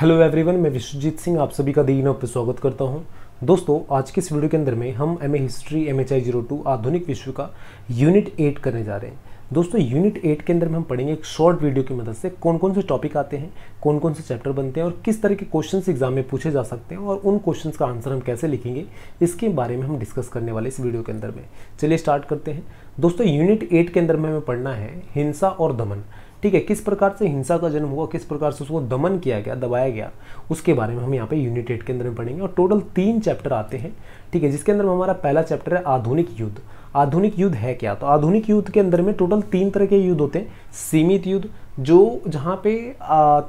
hello everyone मैं विश्वजीत सिंह आप सभी का दिन पर स्वागत करता हूं दोस्तों आज के इस वीडियो के अंदर में हम M A history M H I zero two आधुनिक विश्व का यूनिट एट करने जा रहे हैं दोस्तों यूनिट एट के अंदर में हम पढ़ेंगे एक शॉर्ट वीडियो की मदद से कौन कौन से टॉपिक आते हैं कौन कौन से चैप्टर बनते हैं और किस तरह के क्वेश्चन एग्जाम में पूछे जा सकते हैं और उन क्वेश्चन का आंसर हम कैसे लिखेंगे इसके बारे में हम डिस्कस करने वाले इस वीडियो के अंदर में चलिए स्टार्ट करते हैं दोस्तों यूनिट एट के अंदर में हमें पढ़ना है हिंसा और दमन ठीक है किस प्रकार से हिंसा का जन्म हुआ किस प्रकार से उसको दमन किया गया दबाया गया उसके बारे में हम यहाँ पे यूनिट एट के अंदर में पढ़ेंगे और टोटल तीन चैप्टर आते हैं ठीक है जिसके अंदर हमारा पहला चैप्टर है आधुनिक युद्ध आधुनिक युद्ध है क्या तो आधुनिक युद्ध के अंदर में टोटल तीन तरह के युद्ध होते हैं सीमित युद्ध जो जहाँ पे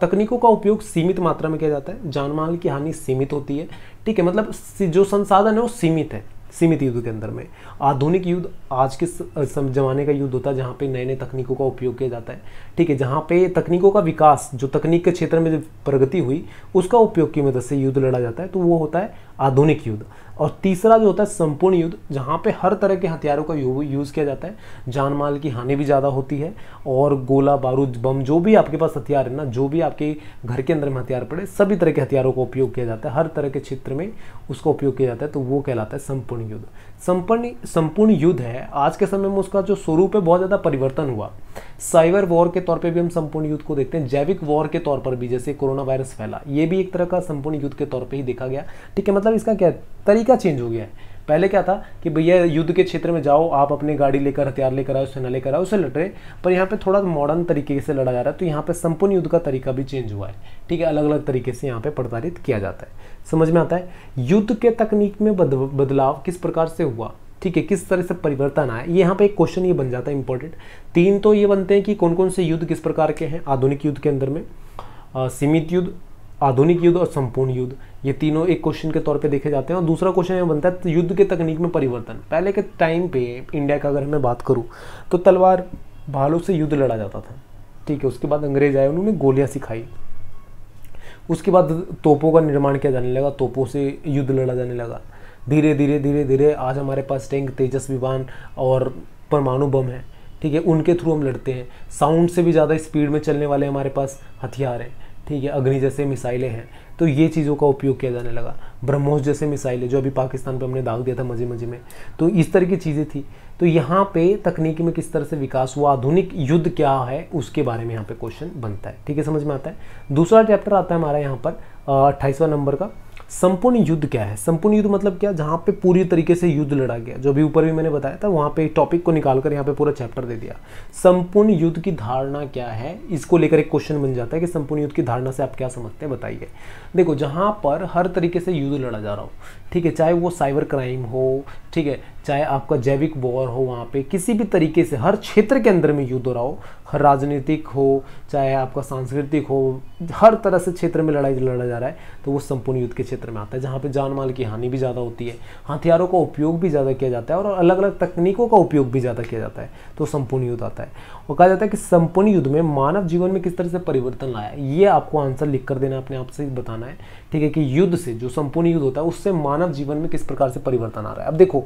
तकनीकों का उपयोग सीमित मात्रा में किया जाता है जानमाल की हानि सीमित होती है ठीक है मतलब जो संसाधन है वो सीमित है सीमित युद्ध के अंदर में आधुनिक युद्ध आज के ज़माने का युद्ध होता है जहाँ पे नए नए तकनीकों का उपयोग किया जाता है ठीक है जहाँ पे तकनीकों का विकास जो तकनीक के क्षेत्र में जो प्रगति हुई उसका उपयोग की मदद से युद्ध लड़ा जाता है तो वो होता है आधुनिक युद्ध और तीसरा जो होता है संपूर्ण युद्ध जहाँ पे हर तरह के हथियारों का यूज़ किया जाता है जान माल की हानि भी ज़्यादा होती है और गोला बारूद बम जो भी आपके पास हथियार है ना जो भी आपके घर के अंदर में हथियार पड़े सभी तरह के हथियारों का उपयोग किया जाता है हर तरह के क्षेत्र में उसका उपयोग किया जाता है तो वो कहलाता है संपूर्ण युद्ध संपूर्ण संपूर्ण युद्ध है आज के समय में उसका जो स्वरूप है बहुत ज़्यादा परिवर्तन हुआ साइबर वॉर के तौर पर भी हम संपूर्ण युद्ध को देखते हैं जैविक वॉर के तौर पर भी जैसे कोरोना वायरस फैला ये भी एक तरह का संपूर्ण युद्ध के तौर पर ही देखा गया ठीक है मतलब मतलब इसका क्या तरीका चेंज हो गया है पहले क्या था कि भैया युद्ध के क्षेत्र में जाओ आप अपने गाड़ी लेकर हथियार लेकर आओ सेना लेकर आओ उसे लड़ रहे पर यहाँ पे थोड़ा मॉडर्न तरीके से लड़ा जा रहा है तो यहाँ पे संपूर्ण युद्ध का तरीका भी चेंज हुआ है ठीक है अलग अलग तरीके से यहाँ पे प्रताड़ित किया जाता है समझ में आता है युद्ध के तकनीक में बद, बदलाव किस प्रकार से हुआ ठीक है किस तरह से परिवर्तन आया यहाँ पे एक क्वेश्चन ये बन जाता है इंपॉर्टेंट तीन तो ये बनते हैं कि कौन कौन से युद्ध किस प्रकार के हैं आधुनिक युद्ध के अंदर में सीमित युद्ध आधुनिक युद्ध और संपूर्ण युद्ध ये तीनों एक क्वेश्चन के तौर पे देखे जाते हैं और दूसरा क्वेश्चन ये बनता है युद्ध के तकनीक में परिवर्तन पहले के टाइम पे इंडिया का अगर मैं बात करूँ तो तलवार भालों से युद्ध लड़ा जाता था ठीक है उसके बाद अंग्रेज आए उन्होंने गोलियाँ सिखाई उसके बाद तोपों का निर्माण किया जाने लगा तोपों से युद्ध लड़ा जाने लगा धीरे धीरे धीरे धीरे आज हमारे पास टैंक तेजस विमान और परमाणु बम है ठीक है उनके थ्रू हम लड़ते हैं साउंड से भी ज़्यादा स्पीड में चलने वाले हमारे पास हथियार हैं ठीक है अग्नि जैसे मिसाइलें हैं तो ये चीज़ों का उपयोग किया जाने लगा ब्रह्मोस जैसे मिसाइलें जो अभी पाकिस्तान पर हमने दाग दिया था मजे मजे में तो इस तरह की चीज़ें थी तो यहाँ पे तकनीकी में किस तरह से विकास हुआ आधुनिक युद्ध क्या है उसके बारे में यहाँ पे क्वेश्चन बनता है ठीक है समझ में आता है दूसरा चैप्टर आता है हमारा यहाँ पर अट्ठाईसवा नंबर का संपूर्ण युद्ध क्या है संपूर्ण युद्ध मतलब क्या जहाँ पे पूरी तरीके से युद्ध लड़ा गया जो भी ऊपर भी मैंने बताया था वहाँ पे टॉपिक को निकाल कर यहाँ पे पूरा चैप्टर दे दिया संपूर्ण युद्ध की धारणा क्या है इसको लेकर एक क्वेश्चन बन जाता है कि संपूर्ण युद्ध की धारणा से आप क्या समझते हैं बताइए देखो जहाँ पर हर तरीके से युद्ध लड़ा जा रहा हो ठीक है चाहे वो साइबर क्राइम हो ठीक है चाहे आपका जैविक वॉर हो वहाँ पे किसी भी तरीके से हर क्षेत्र के अंदर में युद्ध हो रहा हो हर राजनीतिक हो चाहे आपका सांस्कृतिक हो हर तरह से क्षेत्र में लड़ाई लड़ा जा रहा है तो वो संपूर्ण युद्ध के क्षेत्र में आता है जहाँ पे जान माल की हानि भी ज़्यादा होती है हथियारों का उपयोग भी ज़्यादा किया जाता है और अलग अलग तकनीकों का उपयोग भी ज़्यादा किया जाता है तो संपूर्ण युद्ध आता है और कहा जाता है कि संपूर्ण युद्ध में मानव जीवन में किस तरह से परिवर्तन लाया ये आपको आंसर लिख कर देना अपने आप से बताना है ठीक है कि युद्ध से जो संपूर्ण युद्ध होता है उससे मानव जीवन में किस प्रकार से परिवर्तन आ रहा है अब देखो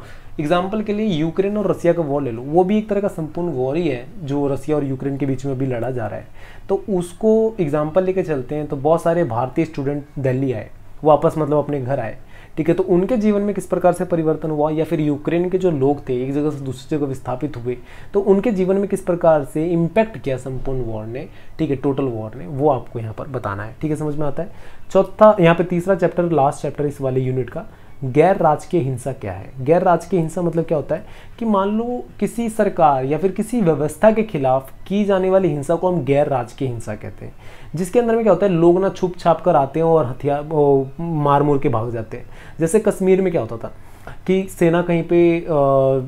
एग्जाम्पल के लिए यूक्रेन और रसिया का वॉर ले लो वो भी एक तरह का संपूर्ण वॉर ही है जो रसिया और यूक्रेन के बीच में अभी लड़ा जा रहा है तो उसको एग्जाम्पल लेके चलते हैं तो बहुत सारे भारतीय स्टूडेंट दिल्ली आए वापस मतलब अपने घर आए ठीक है तो उनके जीवन में किस प्रकार से परिवर्तन हुआ या फिर यूक्रेन के जो लोग थे एक जगह से दूसरी जगह विस्थापित हुए तो उनके जीवन में किस प्रकार से इम्पैक्ट किया संपूर्ण वॉर ने ठीक है टोटल वॉर ने वो आपको यहाँ पर बताना है ठीक है समझ में आता है चौथा यहाँ पर तीसरा चैप्टर लास्ट चैप्टर इस वाले यूनिट का गैर राजकीय हिंसा क्या है गैर राजकीय हिंसा मतलब क्या होता है कि मान लो किसी सरकार या फिर किसी व्यवस्था के खिलाफ की जाने वाली हिंसा को हम गैर राजकीय हिंसा कहते हैं जिसके अंदर में क्या होता है लोग ना छुप छाप कर आते हैं और हथियार मार मूर के भाग जाते हैं जैसे कश्मीर में क्या होता था कि सेना कहीं पर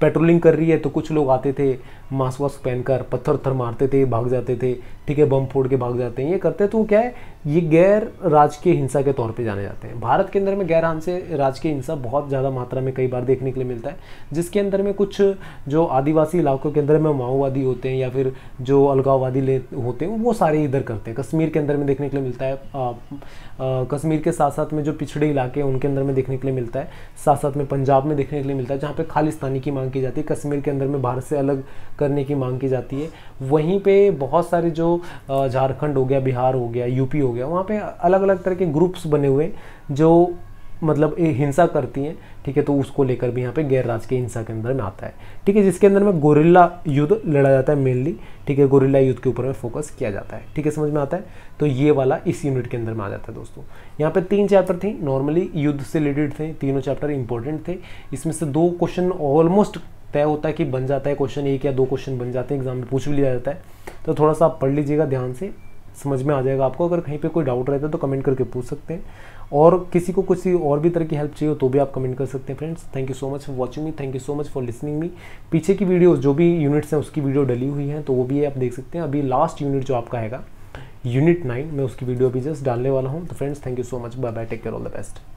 पेट्रोलिंग कर रही है तो कुछ लोग आते थे मास्क वास्क पहनकर पत्थर उत्थर मारते थे भाग जाते थे ठीक है बम फोड़ के भाग जाते हैं ये करते हैं तो क्या है ये गैर राजकीय हिंसा के तौर पे जाने जाते हैं भारत के अंदर में गैर से राजकीय हिंसा बहुत ज़्यादा मात्रा में कई बार देखने के लिए मिलता है जिसके अंदर में कुछ जो आदिवासी इलाकों के अंदर में माओवादी होते हैं या फिर जो अलगाववादी होते हैं वो सारे इधर करते हैं कश्मीर के अंदर में देखने के लिए मिलता है कश्मीर के साथ साथ में जो पिछड़े इलाके हैं उनके अंदर में देखने के लिए मिलता है साथ साथ में पंजाब में देखने के लिए मिलता है जहाँ पर खालिस्तानी की मांग की जाती है कश्मीर के अंदर में भारत से अलग करने की मांग की जाती है वहीं पे बहुत सारे जो झारखंड हो गया बिहार हो गया यूपी हो गया वहाँ पे अलग अलग तरह के ग्रुप्स बने हुए जो मतलब हिंसा करती हैं ठीक है तो उसको लेकर भी यहाँ पे गैर राजकीय हिंसा के अंदर में आता है ठीक है जिसके अंदर में गोरिल्ला युद्ध लड़ा जाता है मेनली ठीक है गोरिल्ला युद्ध के ऊपर में फोकस किया जाता है ठीक है समझ में आता है तो ये वाला इस यूनिट के अंदर में आ जाता है दोस्तों यहाँ पे तीन चैप्टर थे नॉर्मली युद्ध से रिलेटेड थे तीनों चैप्टर इंपॉर्टेंट थे इसमें से दो क्वेश्चन ऑलमोस्ट तय होता है कि बन जाता है क्वेश्चन एक या दो क्वेश्चन बन जाते हैं एग्जाम में पूछ भी लिया जाता है तो थोड़ा सा आप पढ़ लीजिएगा ध्यान से समझ में आ जाएगा आपको अगर कहीं पे कोई डाउट रहता है तो कमेंट करके पूछ सकते हैं और किसी को किसी और भी तरह की हेल्प चाहिए हो तो भी आप कमेंट कर सकते हैं friends thank you so much for watching me thank you so much for listening me पीछे की वीडियोस जो भी यूनिट्स हैं उसकी वीडियो डली हुई है तो वो भी आप देख सकते हैं अभी लास्ट यूनिट जो आपका आएगा यूनिट नाइन मैं उसकी वीडियो अभी जस्ट डालने वाला हूँ तो friends thank you so much bye bye take care all the best